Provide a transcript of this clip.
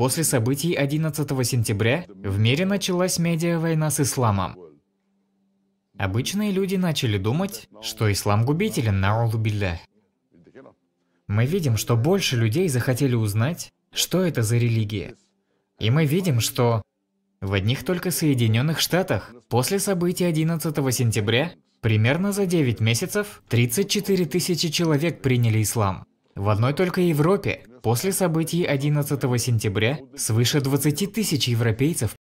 После событий 11 сентября в мире началась медиа-война с исламом. Обычные люди начали думать, что ислам губителен на Улубилля. Мы видим, что больше людей захотели узнать, что это за религия. И мы видим, что в одних только Соединенных Штатах после событий 11 сентября примерно за 9 месяцев 34 тысячи человек приняли ислам. В одной только Европе после событий 11 сентября свыше 20 тысяч европейцев